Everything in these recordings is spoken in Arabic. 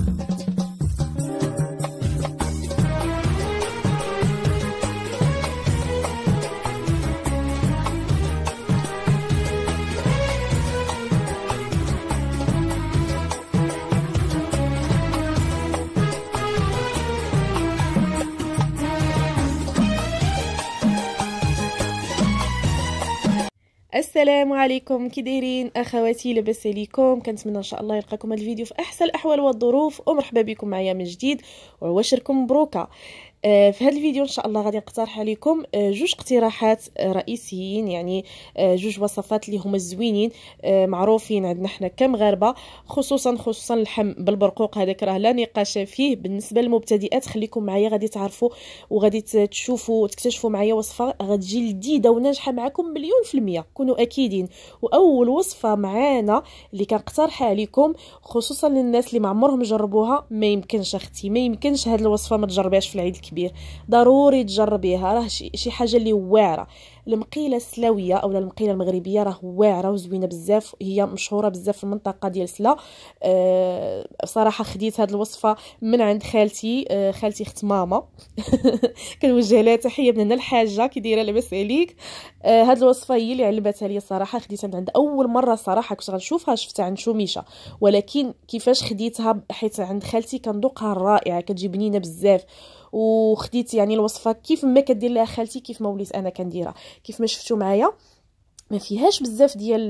Thank you. السلام عليكم كي دايرين اخواتي لاباس عليكم كنتمنى ان شاء الله يلقاكم الفيديو في احسن الاحوال والظروف ومرحبا بكم معايا من جديد وعواشركم مبروكه آه، في هذا الفيديو ان شاء الله غادي نقترح عليكم آه، جوج اقتراحات رئيسيين يعني آه، جوج وصفات اللي هما زوينين معروفين عندنا حنا كمغاربه خصوصا خصوصا اللحم بالبرقوق هذاك راه لا نقاش فيه بالنسبه للمبتدئات خليكم معايا غادي تعرفوا وغادي تشوفوا تكتشفوا معايا وصفه غتجي لذيذه وناجحه معكم مليون في المية كونوا اكيدين واول وصفه معانا اللي كنقترحها عليكم خصوصا للناس اللي ما عمرهم جربوها ما يمكنش اختي ما يمكنش هاد الوصفه ما تجربهاش في العيد كبير ضروري تجربيها راه شي حاجه اللي واعره المقيله السلاويه اولا المقيله المغربيه راه واعره وزوينه بزاف هي مشهوره بزاف في المنطقه ديال سلا أه صراحه خديت هذه الوصفه من عند خالتي أه خالتي اخت ماما كنوجه لها تحيه من هنا الحاجه كي دايره لاباس عليك أه الوصفه هي اللي علمتها لي صراحه خديتها من عند اول مره صراحه كنت غنشوفها شفتها عند شوميشه ولكن كيفاش خديتها حيت عند خالتي كندوقها رائعه كتجي بنينه بزاف وخديت يعني الوصفه كيف ما كدير لها خالتي كيف ما وليت انا كنديرها كيف ما شفتوا معايا ما فيهاش بزاف ديال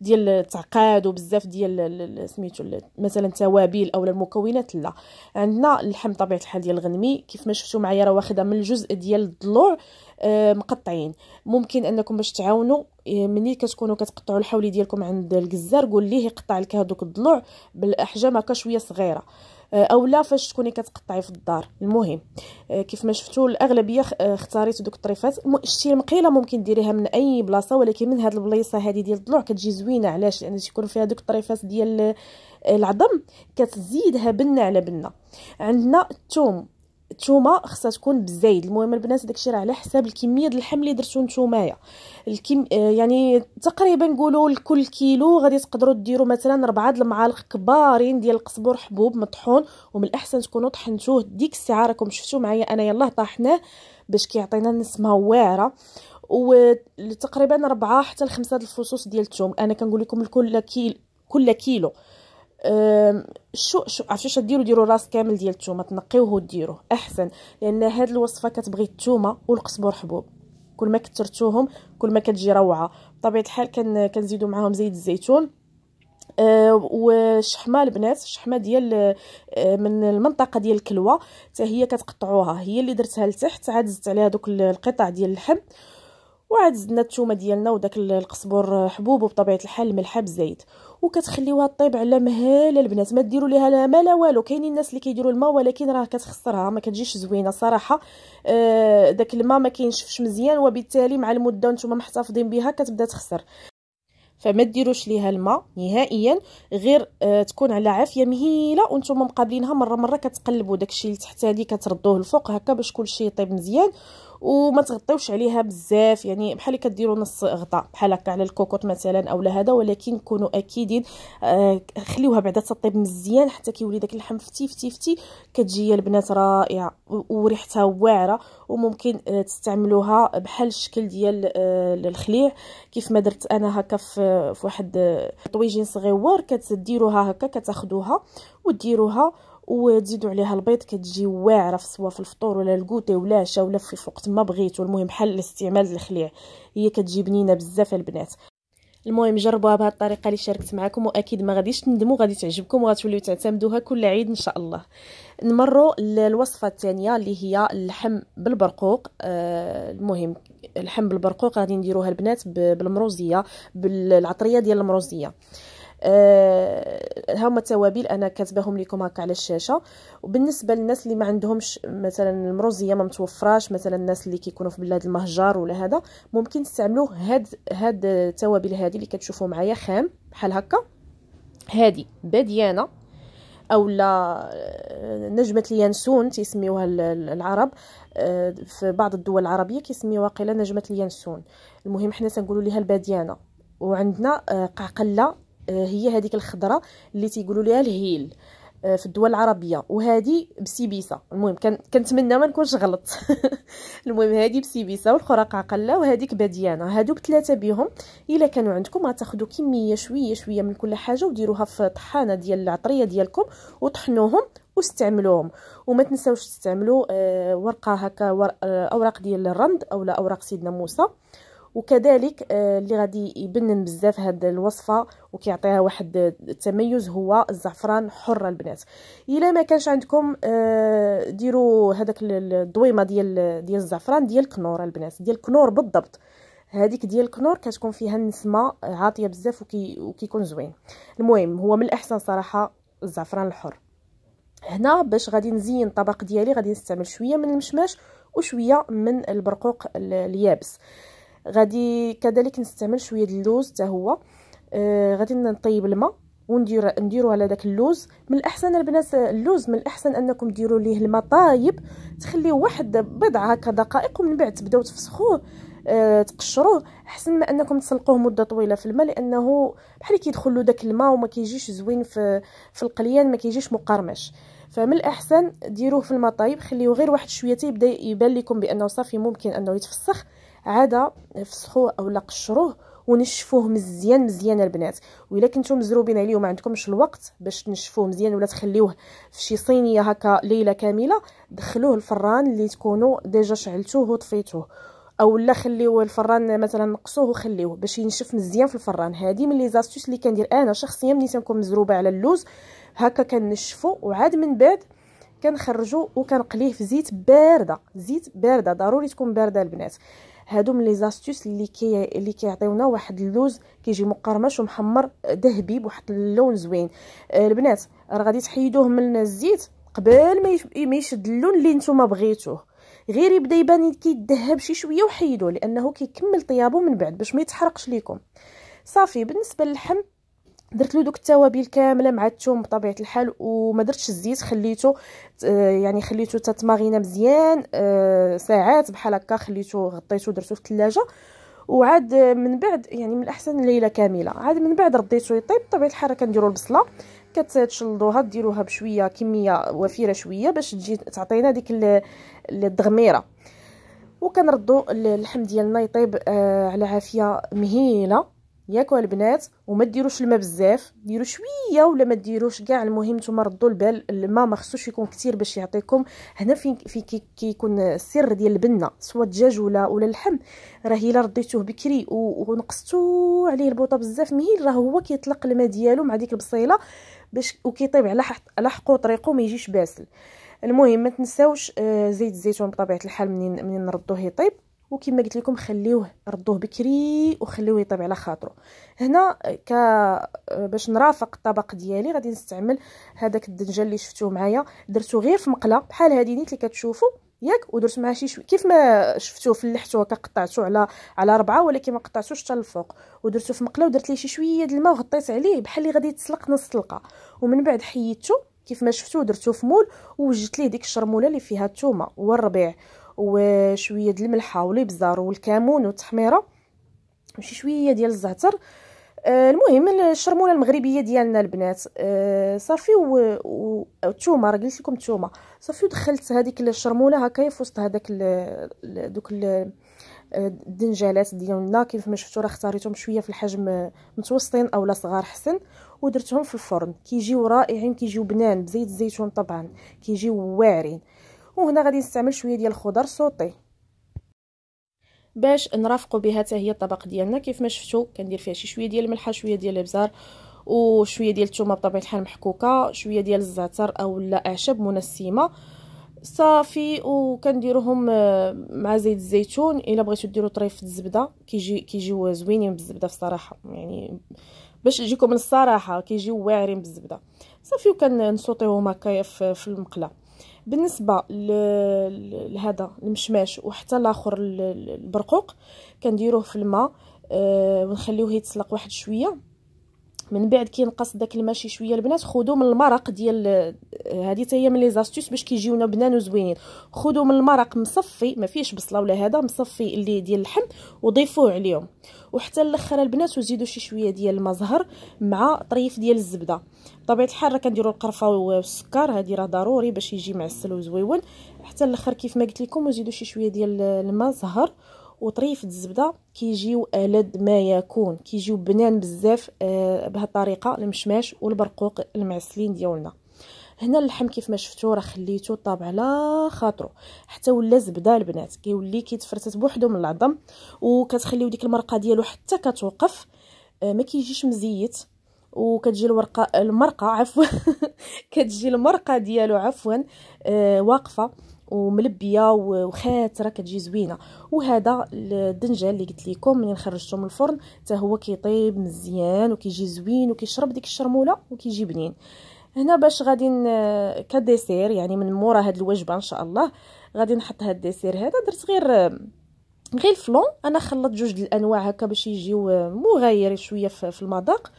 ديال التعقاد وبزاف ديال سميتو مثلا التوابل اولا المكونات لا عندنا اللحم طبيعه الحال ديال الغنمي كيف ما شفتوا معايا راه واخده من الجزء ديال الضلوع آه، مقطعين ممكن انكم باش تعاونوا ملي كتكونوا كتقطعوا الحولي ديالكم عند الجزار قول ليه يقطع لك هذوك الضلوع بالاحجام هكا شويه صغيره آه، او لا فاش تكوني كتقطعي في الدار المهم آه، كيف ما شفتوا الاغلبيه آه، اختاريت دوك الطريفات شتي المقيله ممكن ديريها من اي بلاصه ولكن من هاد البلايصه هادي ديال الضلوع كتجي زوينه علاش لان تيكون فيها دوك الطريفات ديال العظم كتزيدها بنه على بنه عندنا الثوم الثومه خصها تكون بزايد المهم البنات داكشي راه على حساب الكميه ديال اللحم اللي درتو نتومايا الكم آه، يعني تقريبا نقولوا لكل كيلو غادي تقدروا ديروا مثلا ربعه د المعالق كبارين ديال القزبر حبوب مطحون ومن الاحسن تكونوا طحنتوه ديك الساعه راكم شفتوا معايا انا يلاه طحناه باش كيعطينا نسمه واعره وتقريبا ربعة حتى لخمسة الفصوص ديال الثوم انا كنقول لكم لكل كيلو كل كيلو شو شو عرفتي شديرو ديرو راس كامل ديال التومه تنقيوه وديروه احسن لان هاد الوصفه كتبغي التومه والقزبر حبوب كل ما كثرتوهم كل ما كتجي روعه بطبيعه الحال كن كنزيدو معاهم زيت الزيتون أه والشحمه البنات الشحمه ديال أه من المنطقه ديال الكلوه حتى هي كتقطعوها هي اللي درتها لتحت عاد زدت عليها دوك القطع ديال اللحم وعاد زدنا الثومه ديالنا وداك القزبر حبوب وبطبيعه الحال الملح بزايد وكتخليوها طيب على مهاله البنات ما ديروا ليها لا ما لا والو كاينين الناس اللي كيديروا الماء ولكن راه كتخسرها ما كتجيش زوينه صراحه آه، داك الماء ما كينشفش مزيان وبالتالي مع المده وانتم محتفظين بها كتبدا تخسر فما ديروش ليها الماء نهائيا غير آه تكون على عافيه مهيله وانتم مقابلينها مره مره كتقلبوا داكشي اللي تحت هذه كتردوه الفوق هكا باش كلشي يطيب مزيان وما تغطيوش عليها بزاف يعني بحال اللي كديروا نص غطاء بحال هكا على الكوكوط مثلا اولا هذا ولكن كونوا اكيدين آه خليوها بعدا تطيب مزيان حتى كيولي داك اللحم فتي فتي فتي كتجي البنات رائعه وريحتها واعره وممكن آه تستعملوها بحال الشكل ديال آه الخليع كيف ما درت انا هكا في في واحد طويجين صغيور كتديروها هكا كتاخدوها وديروها وتزيدوا عليها البيض كتجي واعره في سواء في الفطور ولا الكوتي ولا عشا ولا في وقت ما بغيتو المهم بحال الاستعمال الخليع هي كتجي بنينه بزاف البنات المهم جربوها بهذه الطريقه اللي شاركت معكم واكيد ما غاديش تندموا غادي تعجبكم وغتوليو تعتمدوها كل عيد ان شاء الله نمروا للوصفه الثانيه اللي هي اللحم بالبرقوق آه المهم اللحم بالبرقوق غادي نديروها البنات بالمروزيه بالعطريه ديال المروزيه ها آه، هما التوابل انا كاتباهم لكم هكا على الشاشه وبالنسبه للناس اللي ما عندهمش مثلا المروزيه ما متوفراش مثلا الناس اللي كيكونوا في بلاد المهجر ولا هذا ممكن تستعملوا هاد هاد التوابل هذه اللي كتشوفوا معايا خام بحال هكا هادي او اولا آه، نجمه اليانسون تيسميوها العرب آه، في بعض الدول العربيه كيسميوها قيله نجمه اليانسون المهم حنا تنقولوا ليها الباديانه وعندنا قعقله هي هذيك الخضره اللي تيقولوا ليها الهيل آه، في الدول العربيه وهذه بسيبيسه المهم كنتمنى ما نكونش غلط المهم هذه بسيبيسه والخراق عقله وهذيك باديانه هادوك ثلاثه بهم الا كانوا عندكم غتاخذوا كميه شويه شويه من كل حاجه وديروها في طحانه ديال العطريه ديالكم وطحنوهم واستعملوهم وما تنساوش تستعملوا آه، ورقه هكا آه، اوراق ديال الرند اولا اوراق سيدنا موسى وكذلك آه، اللي غادي يبنن بزاف هاد الوصفه وكيعطيها واحد التميز هو الزعفران حر البنات الا ما كانش عندكم آه، ديروا هذاك الضويمه ديال ديال الزعفران ديال كنور البنات ديال كنور بالضبط هذيك ديال الكنور كتكون فيها النسمه عاطيه بزاف وكي وكيكون زوين المهم هو من الاحسن صراحه الزعفران الحر هنا باش غادي نزين الطبق ديالي غادي نستعمل شويه من المشماش وشويه من البرقوق اليابس غادي كذلك نستعمل شويه ديال اللوز حتى هو آه غادي نطيب الماء وندير نديرو على داك اللوز من الاحسن البنات اللوز من الاحسن انكم ديروا ليه الماء طايب تخليه واحد بضع هكا دقائق ومن بعد تبداو تفسخوه آه تقشروه احسن ما انكم تسلقوه مده طويله في الماء لانه بحال كيدخل له داك الماء وما كيجيش زوين في في القليان ما كيجيش مقرمش فمن الاحسن ديروه في الماء طايب خليوه غير واحد شويه تيبدا يبان لكم بانه صافي ممكن انه يتفسخ عاد فسخوه اولا قشروه ونشفوه مزيان مزيان البنات وإلا كنتو مزروبين عليه وما عندكمش الوقت باش تنشفوه مزيان ولا تخليوه في شي صينيه هكا ليله كامله دخلوه الفران اللي تكونوا ديجا شعلتوه وطفيتوه اولا خليوه الفران مثلا نقصوه وخليوه باش ينشف مزيان في الفران هذه من لي زاستوس اللي كندير انا شخصيا ملي تنكون مزروبه على اللوز هكا كنشفو وعاد من بعد كنخرجو وكنقليه في زيت بارده زيت بارده ضروري تكون بارده البنات هادو لي زاستوس اللي كي اللي كيعطيونا واحد اللوز كيجي مقرمش ومحمر ذهبي بواحد اللون زوين آه، البنات راه غادي تحيدوه من الزيت قبل ما يشد اللون اللي نتوما بغيتوه غير يبدا يبان كيذهب شي شويه وحيدوه لانه كيكمل طيابه من بعد باش ما يتحرقش ليكم صافي بالنسبه للحم درت له دوك التوابل كامله مع الثوم بطبيعه الحال وما درتش الزيت خليته آه، يعني خليته تتماغينا مزيان آه، ساعات بحال هكا خليته غطيته درته في الثلاجه وعاد من بعد يعني من الاحسن ليله كامله عاد من بعد رديته يطيب بطبيعه الحال كنديروا البصله كتشلضوها ديروها بشويه كميه وفيره شويه باش تجي تعطينا ديك الدغميره وكنردوا اللحم ديالنا يطيب آه، على عافيه مهيله ياكو البنات وما ديروش الماء بزاف ديروا شويه ولا ما ديروش كاع المهم نتوما ردوا البال الماء ما خصوش يكون كثير باش يعطيكم هنا فين في كيكون السر ديال البنه سواء الدجاج ولا ولا اللحم راه الا رديتوه بكري ونقصتو عليه البوطه بزاف مهيل راه هو كيطلق الماء ديالو مع ديك البصيله باش وكيطيب على على حقو طريقو ما يجيش باسل المهم ما تنساوش آه، زيت الزيتون بطبيعه الحال منين منين نردوه يطيب وكما قلت لكم خليوه ردوه بكري وخليوه يطيب على خاطره هنا ك باش نرافق الطبق ديالي غادي نستعمل هذاك الدنجال اللي شفتوه معايا درتو غير في مقله بحال هذه نيت اللي كتشوفوا ياك ودرت معاه شي شويه كيف ما شفتوه هكا كقطعتو على على ربعه ولكن ما قطعتوش حتى الفوق ودرتو في مقله ودرت ليه شي شويه د الماء وغطيت عليه بحال اللي غادي يتسلق نص سلقه ومن بعد حيدتو كيف ما شفتو درتو في مول ووجدت ليه ديك الشرموله اللي فيها الثومه والربيع وشويه د الملحه والابزار والكمون والتحميره وشي شويه ديال الزعتر آه، المهم الشرموله المغربيه ديالنا البنات آه، صافي والثومه و... راه قلت لكم الثومه صافي ودخلت هذيك الشرموله هكايا في وسط هذاك ال... دوك ال... آه، الدنجالات ديالنا كيف ما شفتوا راه اختاريتهم شويه في الحجم متوسطين اولا صغار حسن ودرتهم في الفرن كيجيو رائعين كيجيو بنان بزيت الزيتون طبعا كيجيو واعرين وهنا غادي نستعمل شويه ديال الخضر سوطي باش نرافقوا بها حتى هي الطبق ديالنا كيف ما شفتوا كندير فيها شي شويه ديال الملحه شويه ديال الابزار وشويه ديال الثومه بطبيعه الحال محكوكه شويه ديال الزعتر اولا اعشاب منسمه صافي وكنديروهم آه، مع زيت الزيتون الا بغيتو ديروا طريف الزبده كيجي كيجيو زوينين بالزبده الصراحه يعني باش يجيكم من الصراحه كيجيو واعرين بالزبده صافي وكنسوطيهم هكايا في المقله بالنسبه لهذا المشماش وحتى لاخر البرقوق كنديروه في الماء آه، ونخليوه يتسلق واحد شويه من بعد كي نقص داك شي شويه البنات خذوا من المرق ديال هذه حتى هي من لي زاستيس باش كيجيونا بنان وزوينين خذوا من المرق مصفي ما فيهش بصله ولا هذا مصفي اللي ديال اللحم وضيفوه عليهم وحتى الاخر البنات وزيدوا شي شويه ديال زهر مع طريف ديال الزبده بطبيعه الحال راه كنديروا القرفه والسكر هذه راه ضروري باش يجي معسل وزويون حتى الاخر كيف ما قلت لكم وزيدوا شي شويه ديال الماء زهر وطريف الزبده كيجيو الد ما يكون كيجيو بنان بزاف آه الطريقه المشماش والبرقوق المعسلين ديالنا هنا اللحم كيف ما شفتو راه خليتو طاب على خاطرو حتى ولا زبده البنات كيولي كيتفرتت بوحدو من العظم وكتخليو ديك المرقه ديالو حتى كتوقف آه ما كيجيش مزيت وكتجي الورقه المرقه عفوا كتجي المرقه ديالو عفوا آه واقفه وملبيه راه كتجي زوينه وهذا الدنجال اللي قلت لكم ملي خرجته من الفرن حتى هو كيطيب مزيان وكيجي زوين وكيشرب ديك الشرموله وكيجي بنين هنا باش غادي كديسير يعني من مورا هاد الوجبه ان شاء الله غادي نحط هاد الديسير هذا درت غير غير الفلون انا خلطت جوج الانواع هكا باش يجيو مغاير شويه في المذاق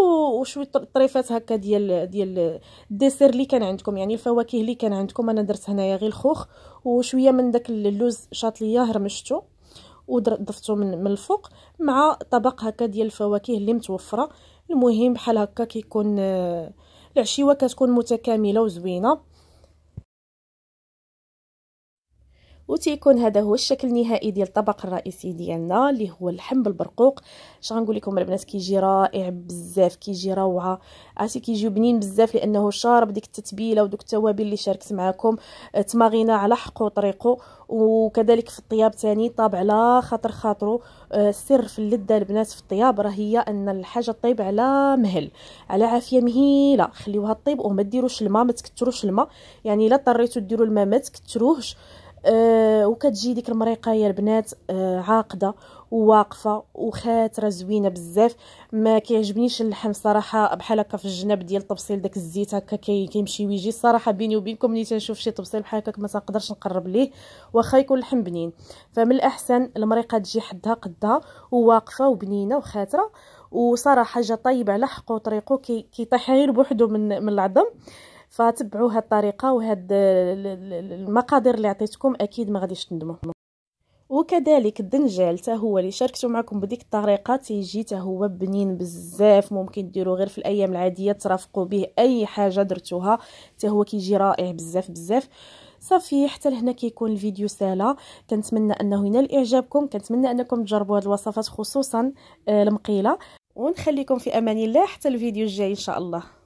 وشويه طريفات هكا ديال ديال الديسير اللي كان عندكم يعني الفواكه اللي كان عندكم انا درت هنايا غير الخوخ وشويه من داك اللوز شاطليه رمشتو هرمشته وضفتو من, من الفوق مع طبق هكا ديال الفواكه اللي متوفره المهم بحال هكا كيكون العشيوه كتكون متكامله وزوينه وتيكون هذا هو الشكل النهائي ديال الطبق الرئيسي ديالنا اللي هو اللحم بالبرقوق اش غنقول لكم البنات كيجي رائع بزاف كيجي روعه عرفتي كيجيو بنين بزاف لانه شارب ديك التتبيله ودوك التوابل اللي شاركت معكم آه، تماغينا على حقه وطريقه وكذلك في الطياب ثاني طاب على خاطر خاطرو آه، السر في اللذه البنات في الطياب راه هي ان الحاجه طيب على مهل على عافيه مهيله خليوها طيب وما ديروش الماء ما تكثروش الماء يعني لا اضطريتو ديروا الماء ما تكثروهش أه وكتجي ديك المريقه يا البنات أه عاقده وواقفه وخاتره زوينه بزاف ما كيعجبنيش اللحم صراحه بحال هكا في الجناب ديال طبسيل داك الزيت هكا كيمشي ويجي الصراحه بيني وبينكم ملي تنشوف شي طبسيل بحال هكا ما تنقدرش نقرب ليه واخا يكون اللحم بنين فمن الاحسن المريقه تجي حدها قدها وواقفه وبنينه وخاتره وصراحه جا طيب على حقه وطريقه كيطيح كي غير بوحدو من من العظم فتبعوا هاد الطريقه وهاد المقادير اللي عطيتكم اكيد ما غاديش تندموا وكذلك الدنجال حتى هو اللي شاركته معكم بديك الطريقه تيجي حتى هو بنين بزاف ممكن ديروه غير في الايام العاديه ترافقوا به اي حاجه درتوها حتى هو كيجي رائع بزاف بزاف صافي حتى لهنا كيكون الفيديو سالا كنتمنى انه ينال اعجابكم كنتمنى انكم تجربوا هذه الوصفات خصوصا آه، المقيله ونخليكم في امان الله حتى الفيديو الجاي ان شاء الله